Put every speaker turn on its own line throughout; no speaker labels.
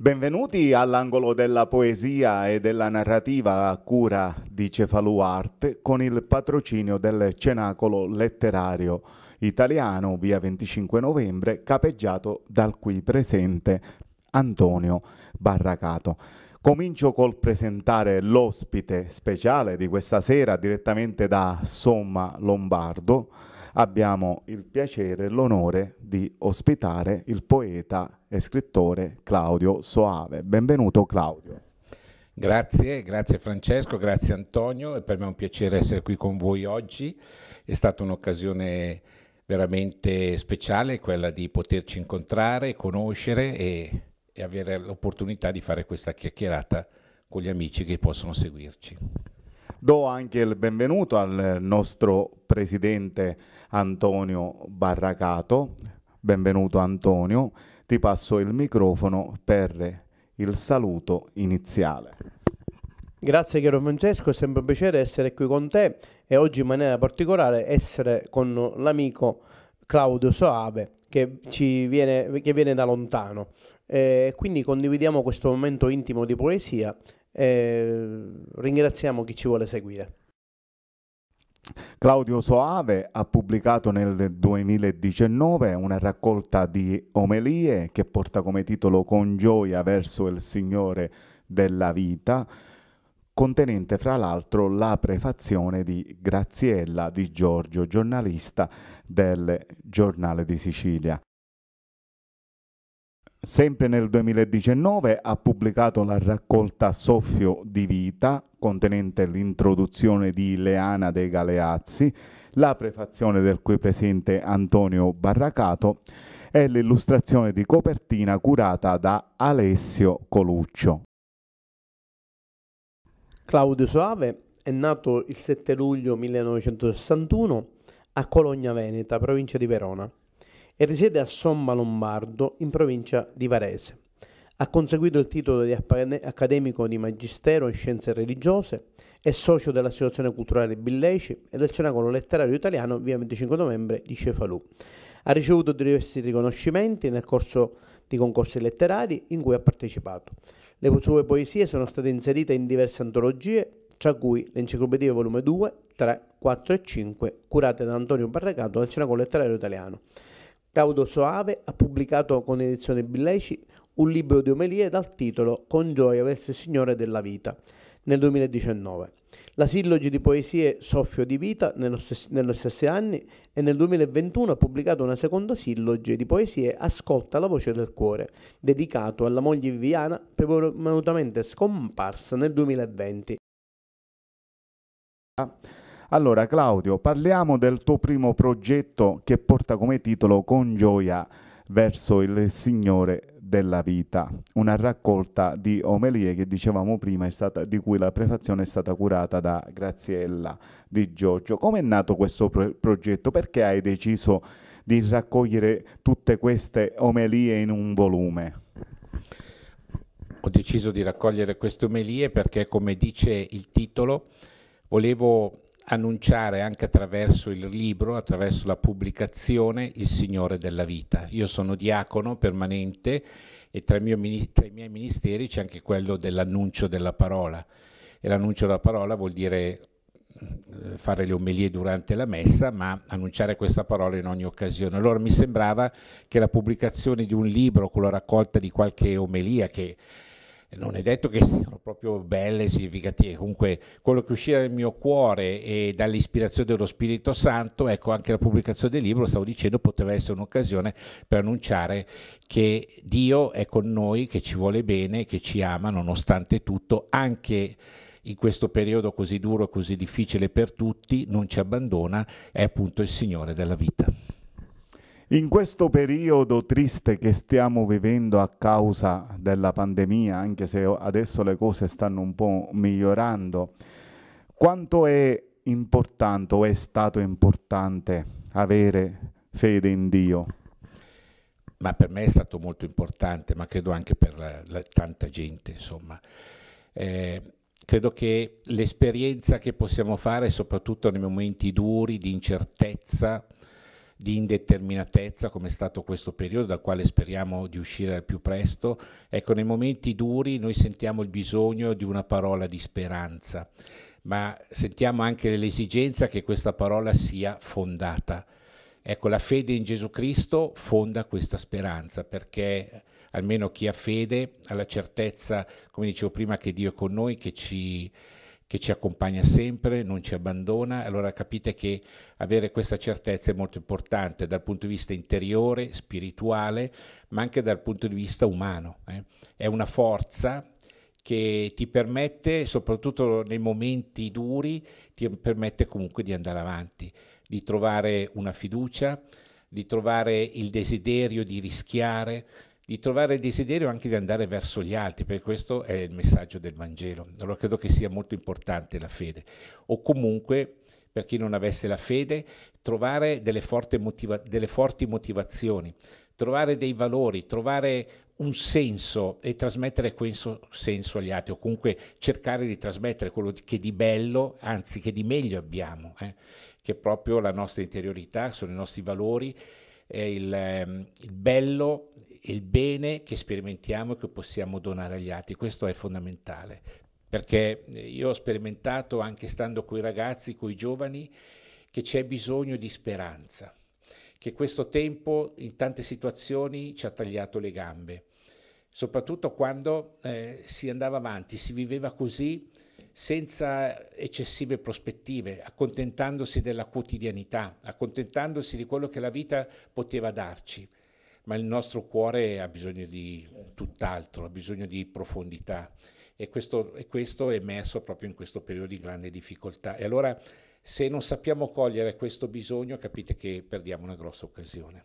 Benvenuti all'angolo della poesia e della narrativa a cura di Cefalù Arte con il patrocinio del Cenacolo Letterario Italiano, via 25 novembre, capeggiato dal qui presente Antonio Barracato. Comincio col presentare l'ospite speciale di questa sera direttamente da Somma Lombardo abbiamo il piacere e l'onore di ospitare il poeta e scrittore Claudio Soave. Benvenuto Claudio.
Grazie, grazie Francesco, grazie Antonio, è per me un piacere essere qui con voi oggi, è stata un'occasione veramente speciale quella di poterci incontrare, conoscere e, e avere l'opportunità di fare questa chiacchierata con gli amici che possono seguirci.
Do anche il benvenuto al nostro presidente Antonio Barracato. Benvenuto Antonio, ti passo il microfono per il saluto iniziale.
Grazie caro Francesco, è sempre un piacere essere qui con te e oggi in maniera particolare essere con l'amico Claudio Soave che, viene, che viene da lontano. Eh, quindi condividiamo questo momento intimo di poesia e ringraziamo chi ci vuole seguire.
Claudio Soave ha pubblicato nel 2019 una raccolta di omelie che porta come titolo Con gioia verso il Signore della vita, contenente fra l'altro la prefazione di Graziella di Giorgio, giornalista del Giornale di Sicilia. Sempre nel 2019 ha pubblicato la raccolta Soffio di Vita, contenente l'introduzione di Leana dei Galeazzi, la prefazione del cui presente Antonio Barracato e l'illustrazione di copertina curata da Alessio Coluccio.
Claudio Soave è nato il 7 luglio 1961 a Cologna Veneta, provincia di Verona e risiede a Somma Lombardo, in provincia di Varese. Ha conseguito il titolo di accademico di Magistero in Scienze Religiose, è socio dell'Associazione Culturale Billeci e del Cenacolo Letterario Italiano via 25 novembre di Cefalù. Ha ricevuto diversi riconoscimenti nel corso di concorsi letterari in cui ha partecipato. Le sue poesie sono state inserite in diverse antologie, tra cui l'Enciclopedia Volume 2, 3, 4 e 5, curate da Antonio Barracato del Cenacolo Letterario Italiano. Caudo Soave ha pubblicato con edizione Billeci un libro di omelie dal titolo Con gioia verso il Signore della vita nel 2019. La sillogi di poesie Soffio di vita nello stes- negli stessi anni e nel 2021 ha pubblicato una seconda sillogi di poesie Ascolta la voce del cuore, dedicato alla moglie Viviana prepotentemente scomparsa nel 2020.
Ah allora Claudio, parliamo del tuo primo progetto che porta come titolo Con gioia verso il Signore della vita, una raccolta di omelie che dicevamo prima stata, di cui la prefazione è stata curata da Graziella di Giorgio. Come è nato questo pro progetto? Perché hai deciso di raccogliere tutte queste omelie in un volume?
Ho deciso di raccogliere queste omelie perché, come dice il titolo, volevo annunciare anche attraverso il libro, attraverso la pubblicazione, il Signore della vita. Io sono diacono permanente e tra i, miei, tra i miei ministeri c'è anche quello dell'annuncio della parola. E l'annuncio della parola vuol dire eh, fare le omelie durante la messa, ma annunciare questa parola in ogni occasione. Allora mi sembrava che la pubblicazione di un libro con la raccolta di qualche omelia che non è detto che siano proprio belle e significative, comunque quello che usciva dal mio cuore e dall'ispirazione dello Spirito Santo, ecco anche la pubblicazione del libro, stavo dicendo, poteva essere un'occasione per annunciare che Dio è con noi, che ci vuole bene, che ci ama nonostante tutto, anche in questo periodo così duro così difficile per tutti, non ci abbandona, è appunto il Signore della vita.
In questo periodo triste che stiamo vivendo a causa della pandemia, anche se adesso le cose stanno un po' migliorando, quanto è importante o è stato importante avere fede in Dio? Ma per
me è stato molto importante, ma credo anche per la, la, tanta gente, insomma. Eh, credo che l'esperienza che possiamo fare, soprattutto nei momenti duri, di incertezza, di indeterminatezza come è stato questo periodo dal quale speriamo di uscire al più presto, ecco nei momenti duri noi sentiamo il bisogno di una parola di speranza, ma sentiamo anche l'esigenza che questa parola sia fondata. Ecco, la fede in Gesù Cristo fonda questa speranza perché almeno chi ha fede ha la certezza, come dicevo prima, che Dio è con noi, che ci che ci accompagna sempre, non ci abbandona. Allora capite che avere questa certezza è molto importante dal punto di vista interiore, spirituale, ma anche dal punto di vista umano. Eh. È una forza che ti permette, soprattutto nei momenti duri, ti permette comunque di andare avanti, di trovare una fiducia, di trovare il desiderio di rischiare, di trovare il desiderio anche di andare verso gli altri, perché questo è il messaggio del Vangelo. Allora credo che sia molto importante la fede, o comunque per chi non avesse la fede, trovare delle, motiva- delle forti motivazioni, trovare dei valori, trovare un senso e trasmettere questo senso agli altri, o comunque cercare di trasmettere quello che di bello, anzi che di meglio abbiamo, eh? che è proprio la nostra interiorità, sono i nostri valori, il, ehm, il bello il bene che sperimentiamo e che possiamo donare agli altri. Questo è fondamentale, perché eh, io ho sperimentato anche stando con i ragazzi, con i giovani, che c'è bisogno di speranza, che questo tempo in tante situazioni ci ha tagliato le gambe, soprattutto quando eh, si andava avanti, si viveva così senza eccessive prospettive, accontentandosi della quotidianità, accontentandosi di quello che la vita poteva darci ma il nostro cuore ha bisogno di tutt'altro, ha bisogno di profondità e questo, e questo è emerso proprio in questo periodo di grande difficoltà. E allora se non sappiamo cogliere questo bisogno capite che perdiamo una grossa occasione.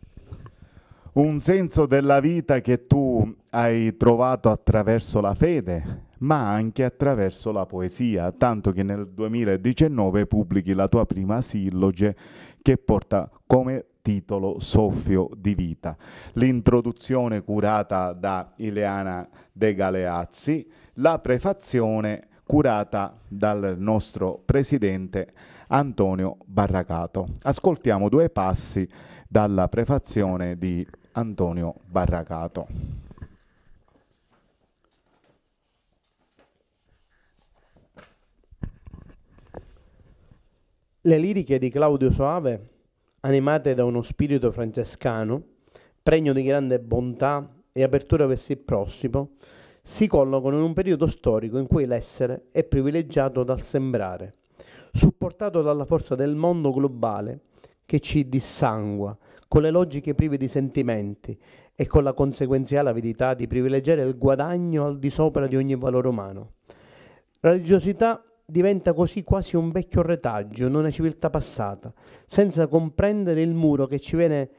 Un senso della vita che tu hai trovato attraverso la fede, ma anche attraverso la poesia, tanto che nel 2019 pubblichi la tua prima silloge che porta come titolo Soffio di vita. L'introduzione curata da Ileana De Galeazzi, la prefazione curata dal nostro presidente Antonio Barracato. Ascoltiamo due passi dalla prefazione di Antonio
Barracato. Le liriche di Claudio Soave animate da uno spirito francescano, pregno di grande bontà e apertura verso il prossimo, si collocano in un periodo storico in cui l'essere è privilegiato dal sembrare, supportato dalla forza del mondo globale che ci dissangua, con le logiche prive di sentimenti e con la conseguenziale avidità di privilegiare il guadagno al di sopra di ogni valore umano. La religiosità diventa così quasi un vecchio retaggio in una civiltà passata, senza comprendere il muro che, viene,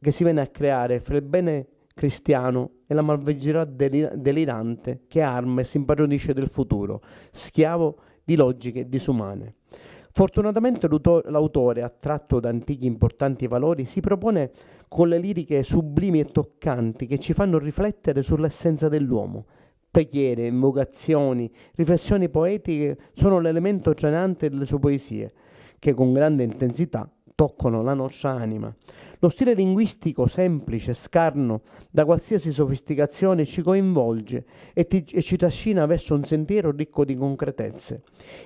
che si viene a creare fra il bene cristiano e la malvagità delirante che arma e si impadronisce del futuro, schiavo di logiche disumane. Fortunatamente l'autore, attratto da antichi importanti valori, si propone con le liriche sublimi e toccanti che ci fanno riflettere sull'essenza dell'uomo preghiere, invocazioni, riflessioni poetiche sono l'elemento trainante delle sue poesie, che con grande intensità toccano la nostra anima. Lo stile linguistico semplice, scarno, da qualsiasi sofisticazione ci coinvolge e, ti, e, ci trascina verso un sentiero ricco di concretezze.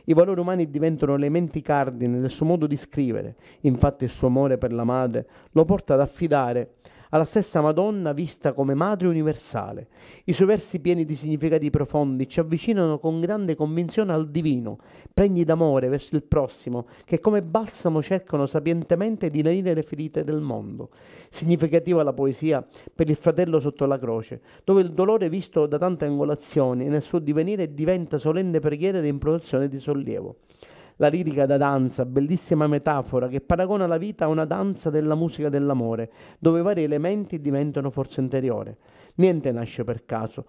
I valori umani diventano elementi cardine del suo modo di scrivere, infatti il suo amore per la madre lo porta ad affidare alla stessa Madonna vista come madre universale. I suoi versi pieni di significati profondi ci avvicinano con grande convinzione al divino, pregni d'amore verso il prossimo, che come balsamo cercano sapientemente di lenire le ferite del mondo. Significativa la poesia per il fratello sotto la croce, dove il dolore visto da tante angolazioni nel suo divenire diventa solenne preghiera di implorazione di sollievo la lirica da danza, bellissima metafora che paragona la vita a una danza della musica dell'amore, dove vari elementi diventano forza interiore. Niente nasce per caso.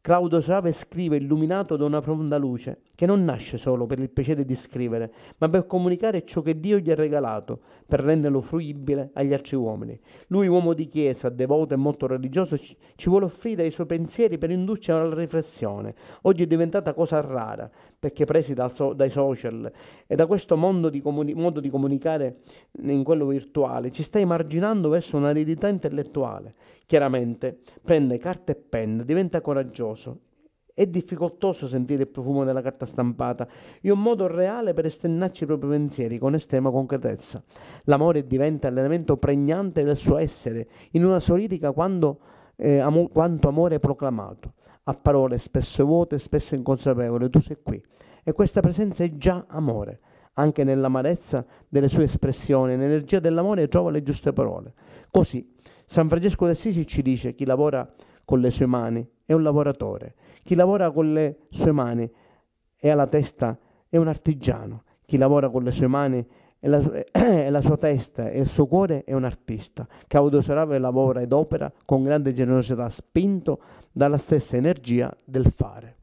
Claudio Save scrive illuminato da una profonda luce, che non nasce solo per il piacere di scrivere, ma per comunicare ciò che Dio gli ha regalato, per renderlo fruibile agli altri uomini. Lui, uomo di chiesa, devoto e molto religioso, ci vuole offrire i suoi pensieri per indurci alla riflessione. Oggi è diventata cosa rara, perché presi so- dai social e da questo di comuni- modo di comunicare in quello virtuale, ci sta emarginando verso un'aridità intellettuale. Chiaramente prende carta e penna, diventa coraggioso è difficoltoso sentire il profumo della carta stampata è un modo reale per esternarci i propri pensieri con estrema concretezza. L'amore diventa l'elemento pregnante del suo essere in una solirica quando, eh, amo, quanto amore proclamato. A parole spesso vuote, spesso inconsapevole, tu sei qui. E questa presenza è già amore anche nell'amarezza delle sue espressioni, l'energia dell'amore trova le giuste parole. Così San Francesco d'Assisi ci dice chi lavora con le sue mani è un lavoratore chi lavora con le sue mani e ha la testa è un artigiano. Chi lavora con le sue mani e la, e la, sua testa e il suo cuore è un artista che autoserava lavora ed opera con grande generosità, spinto dalla stessa energia del fare.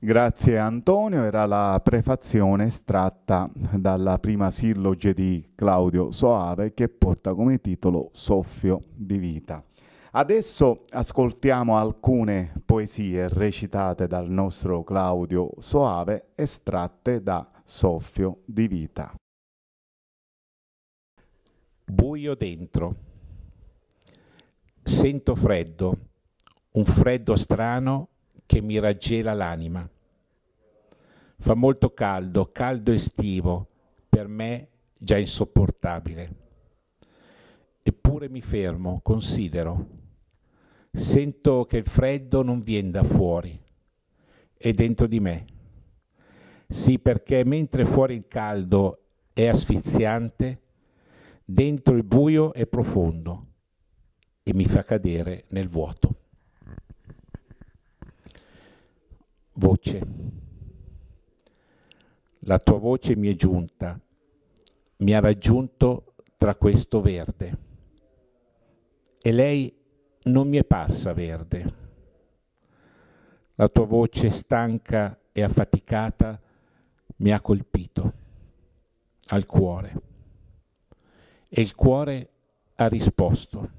Grazie Antonio, era la prefazione estratta dalla prima silloge di Claudio Soave che porta come titolo Soffio di vita. Adesso ascoltiamo alcune poesie recitate dal nostro Claudio Soave estratte da Soffio di Vita.
Buio dentro. Sento freddo, un freddo strano che mi raggela l'anima. Fa molto caldo, caldo estivo, per me già insopportabile. Eppure mi fermo, considero Sento che il freddo non viene da fuori, è dentro di me. Sì, perché mentre fuori il caldo è asfissiante, dentro il buio è profondo e mi fa cadere nel vuoto. Voce. La tua voce mi è giunta, mi ha raggiunto tra questo verde. E lei non mi è parsa verde. La tua voce stanca e affaticata mi ha colpito al cuore. E il cuore ha risposto.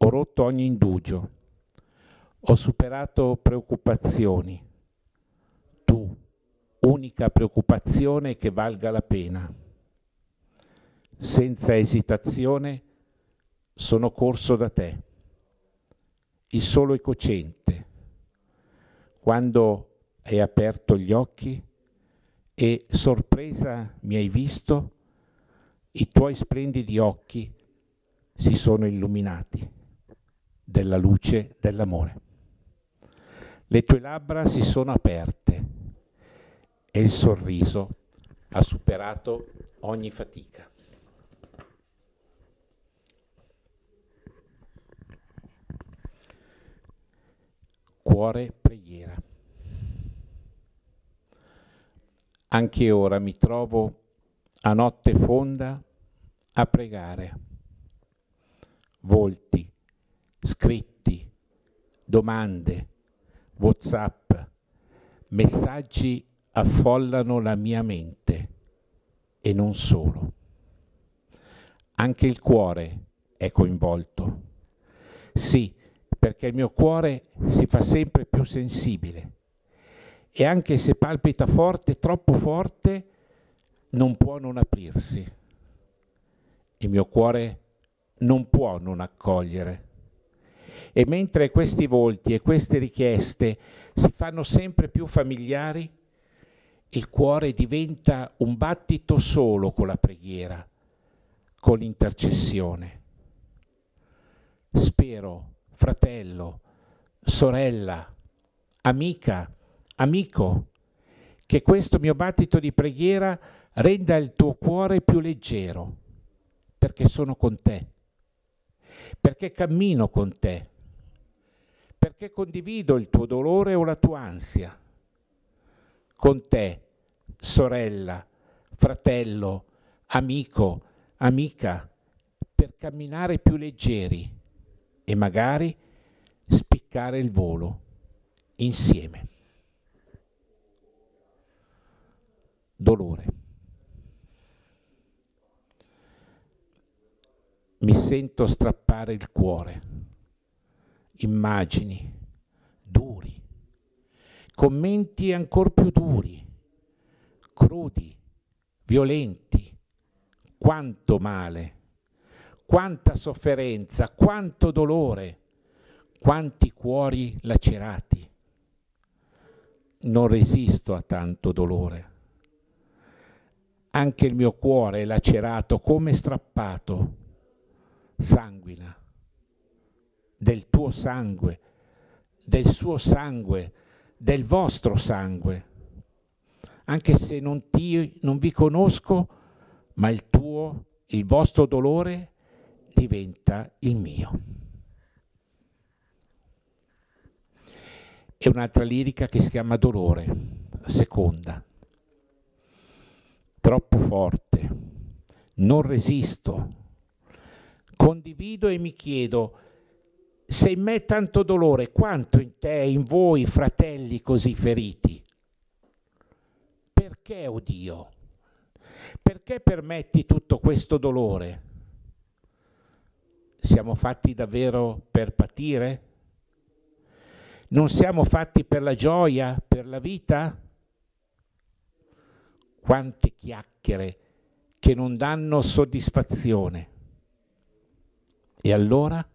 Ho rotto ogni indugio, ho superato preoccupazioni. Tu, unica preoccupazione che valga la pena. Senza esitazione, sono corso da te. Il solo e cocente, quando hai aperto gli occhi e sorpresa mi hai visto, i tuoi splendidi occhi si sono illuminati della luce dell'amore. Le tue labbra si sono aperte e il sorriso ha superato ogni fatica. cuore preghiera. Anche ora mi trovo a notte fonda a pregare. Volti, scritti, domande, Whatsapp, messaggi affollano la mia mente e non solo. Anche il cuore è coinvolto. Sì, perché il mio cuore si fa sempre più sensibile e anche se palpita forte, troppo forte, non può non aprirsi. Il mio cuore non può non accogliere. E mentre questi volti e queste richieste si fanno sempre più familiari, il cuore diventa un battito solo con la preghiera, con l'intercessione. Spero fratello, sorella, amica, amico, che questo mio battito di preghiera renda il tuo cuore più leggero, perché sono con te, perché cammino con te, perché condivido il tuo dolore o la tua ansia. Con te, sorella, fratello, amico, amica, per camminare più leggeri e magari spiccare il volo insieme. Dolore. Mi sento strappare il cuore. Immagini duri. Commenti ancora più duri, crudi, violenti. Quanto male quanta sofferenza, quanto dolore, quanti cuori lacerati. Non resisto a tanto dolore. Anche il mio cuore è lacerato come strappato, sanguina, del tuo sangue, del suo sangue, del vostro sangue. Anche se non, ti, non vi conosco, ma il tuo, il vostro dolore diventa il mio. E un'altra lirica che si chiama Dolore, seconda. Troppo forte, non resisto. Condivido e mi chiedo, se in me è tanto dolore, quanto in te, in voi, fratelli così feriti? Perché, oh Dio? Perché permetti tutto questo dolore? Siamo fatti davvero per patire? Non siamo fatti per la gioia, per la vita? Quante chiacchiere che non danno soddisfazione. E allora?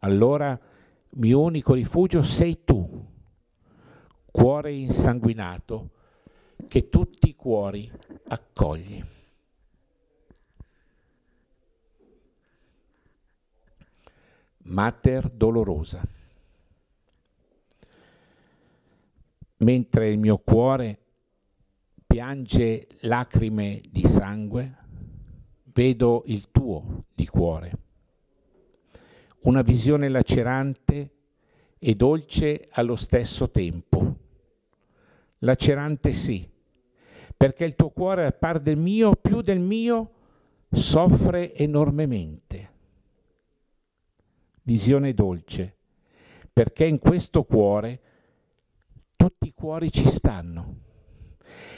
Allora mio unico rifugio sei tu, cuore insanguinato, che tutti i cuori accogli. Mater Dolorosa. Mentre il mio cuore piange lacrime di sangue, vedo il tuo di cuore. Una visione lacerante e dolce allo stesso tempo. Lacerante sì, perché il tuo cuore, a par del mio, più del mio, soffre enormemente visione dolce, perché in questo cuore tutti i cuori ci stanno.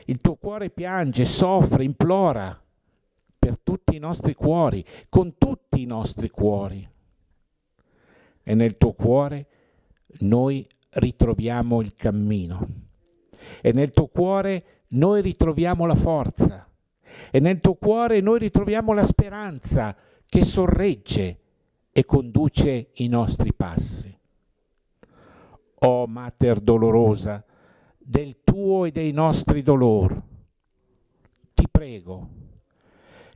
Il tuo cuore piange, soffre, implora per tutti i nostri cuori, con tutti i nostri cuori. E nel tuo cuore noi ritroviamo il cammino. E nel tuo cuore noi ritroviamo la forza. E nel tuo cuore noi ritroviamo la speranza che sorregge e conduce i nostri passi. O oh, Mater dolorosa, del tuo e dei nostri dolor, ti prego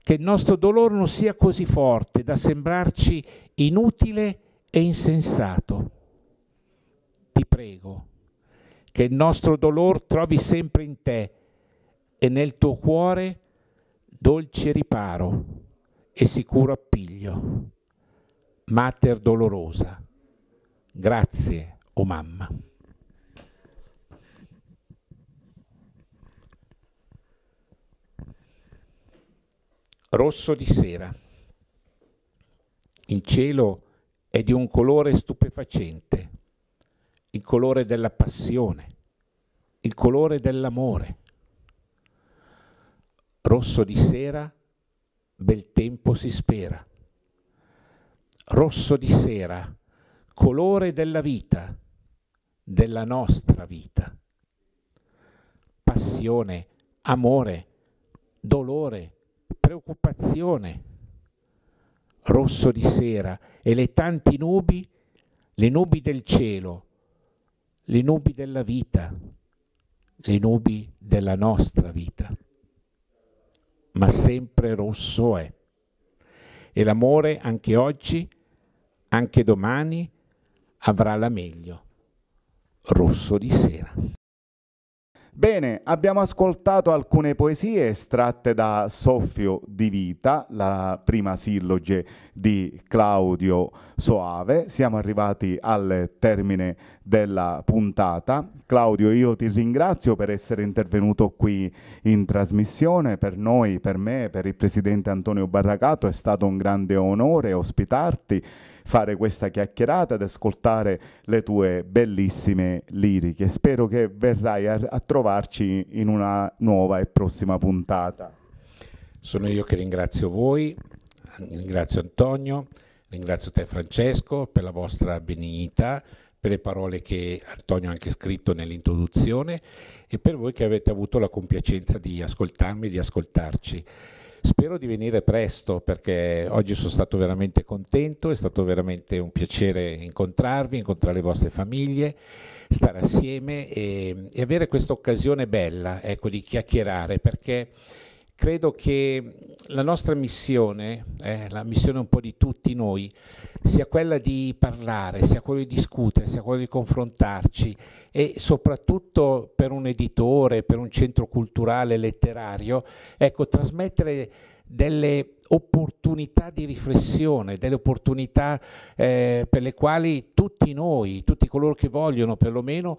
che il nostro dolore non sia così forte da sembrarci inutile e insensato. Ti prego che il nostro dolore trovi sempre in te e nel tuo cuore dolce riparo e sicuro appiglio Mater Dolorosa. Grazie, o oh mamma. Rosso di sera. Il cielo è di un colore stupefacente, il colore della passione, il colore dell'amore. Rosso di sera, bel tempo si spera rosso di sera, colore della vita, della nostra vita. Passione, amore, dolore, preoccupazione. Rosso di sera e le tanti nubi, le nubi del cielo, le nubi della vita, le nubi della nostra vita. Ma sempre rosso è. E l'amore anche oggi anche domani avrà la meglio. Rosso di sera.
Bene, abbiamo ascoltato alcune poesie estratte da Soffio di Vita, la prima silloge di Claudio Soave. Siamo arrivati al termine della puntata. Claudio, io ti ringrazio per essere intervenuto qui in trasmissione. Per noi, per me, per il presidente Antonio Barracato è stato un grande onore ospitarti fare questa chiacchierata, ad ascoltare le tue bellissime liriche. Spero che verrai a, a trovarci in una nuova e prossima puntata. Sono io che ringrazio voi, ringrazio Antonio,
ringrazio te Francesco per la vostra benignità, per le parole che Antonio ha anche scritto nell'introduzione e per voi che avete avuto la compiacenza di ascoltarmi e di ascoltarci. Spero di venire presto perché oggi sono stato veramente contento, è stato veramente un piacere incontrarvi, incontrare le vostre famiglie, stare assieme e, e avere questa occasione bella ecco, di chiacchierare perché credo che la nostra missione, eh, la missione un po' di tutti noi, sia quella di parlare, sia quella di discutere, sia quella di confrontarci e soprattutto per un editore, per un centro culturale letterario, ecco, trasmettere delle opportunità di riflessione, delle opportunità eh, per le quali tutti noi, tutti coloro che vogliono perlomeno,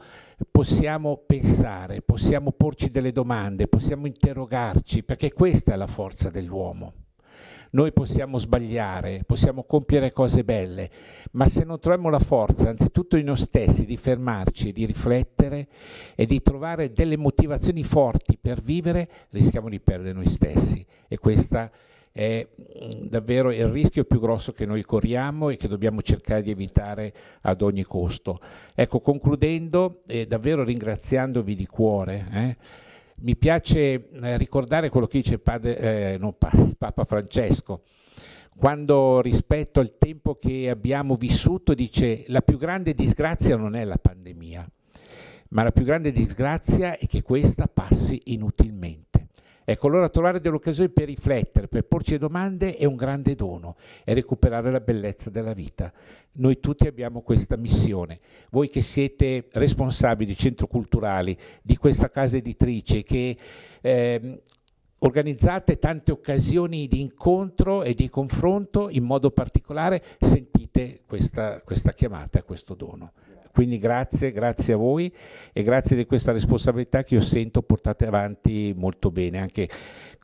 possiamo pensare, possiamo porci delle domande, possiamo interrogarci, perché questa è la forza dell'uomo. Noi possiamo sbagliare, possiamo compiere cose belle, ma se non troviamo la forza, anzitutto in noi stessi, di fermarci, di riflettere e di trovare delle motivazioni forti per vivere, rischiamo di perdere noi stessi. E questo è mm, davvero il rischio più grosso che noi corriamo e che dobbiamo cercare di evitare ad ogni costo. Ecco, concludendo, eh, davvero ringraziandovi di cuore. Eh, mi piace eh, ricordare quello che dice padre, eh, pa, Papa Francesco, quando rispetto al tempo che abbiamo vissuto dice la più grande disgrazia non è la pandemia, ma la più grande disgrazia è che questa passi inutilmente. Ecco, allora trovare delle occasioni per riflettere, per porci domande è un grande dono e recuperare la bellezza della vita. Noi tutti abbiamo questa missione. Voi che siete responsabili di centroculturali di questa casa editrice, che eh, organizzate tante occasioni di incontro e di confronto, in modo particolare sentite questa, questa chiamata, questo dono. Quindi grazie, grazie a voi e grazie di questa responsabilità che io sento portate avanti molto bene anche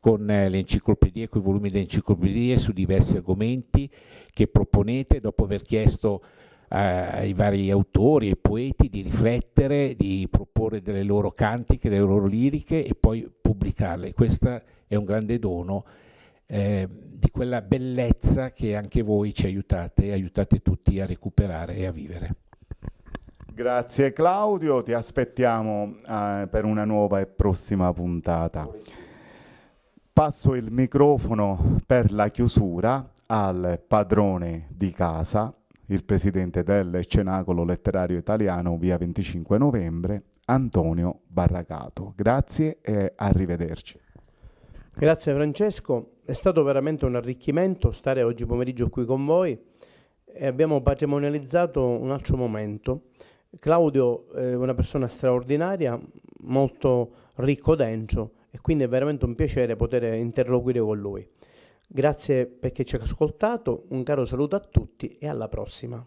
con eh, le enciclopedie, con i volumi delle enciclopedie su diversi argomenti che proponete dopo aver chiesto eh, ai vari autori e poeti di riflettere, di proporre delle loro cantiche, delle loro liriche e poi pubblicarle. Questo è un grande dono eh, di quella bellezza che anche voi ci aiutate e aiutate tutti a recuperare e a vivere.
Grazie Claudio, ti aspettiamo eh, per una nuova e prossima puntata. Passo il microfono per la chiusura al padrone di casa, il presidente del Cenacolo Letterario Italiano, via 25 novembre, Antonio Barracato. Grazie e arrivederci.
Grazie Francesco, è stato veramente un arricchimento stare oggi pomeriggio qui con voi e abbiamo patrimonializzato un altro momento Claudio è una persona straordinaria, molto ricco dentro e quindi è veramente un piacere poter interloquire con lui. Grazie perché ci ha ascoltato, un caro saluto a tutti e alla prossima.